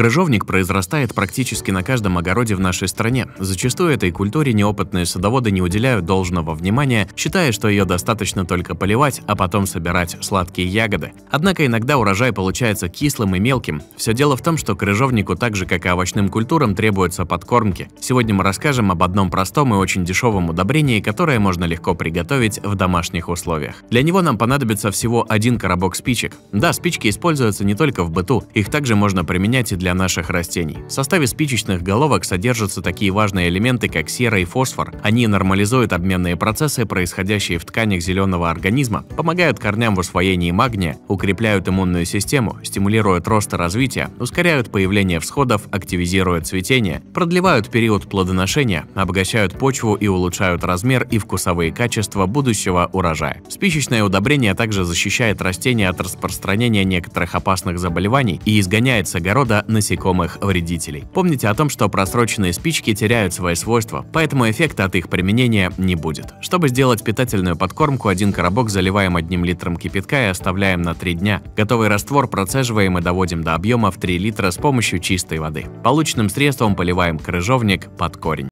Крыжовник произрастает практически на каждом огороде в нашей стране. Зачастую этой культуре неопытные садоводы не уделяют должного внимания, считая, что ее достаточно только поливать, а потом собирать сладкие ягоды. Однако иногда урожай получается кислым и мелким. Все дело в том, что крыжовнику, так же как и овощным культурам, требуются подкормки. Сегодня мы расскажем об одном простом и очень дешевом удобрении, которое можно легко приготовить в домашних условиях. Для него нам понадобится всего один коробок спичек. Да, спички используются не только в быту, их также можно применять и для для наших растений. В составе спичечных головок содержатся такие важные элементы, как сера и фосфор. Они нормализуют обменные процессы, происходящие в тканях зеленого организма, помогают корням в усвоении магния, укрепляют иммунную систему, стимулируют рост и развитие, ускоряют появление всходов, активизируют цветение, продлевают период плодоношения, обогащают почву и улучшают размер и вкусовые качества будущего урожая. Спичечное удобрение также защищает растения от распространения некоторых опасных заболеваний и изгоняет с огорода насекомых-вредителей. Помните о том, что просроченные спички теряют свои свойства, поэтому эффекта от их применения не будет. Чтобы сделать питательную подкормку, один коробок заливаем одним литром кипятка и оставляем на 3 дня. Готовый раствор процеживаем и доводим до объема в 3 литра с помощью чистой воды. Полученным средством поливаем крыжовник под корень.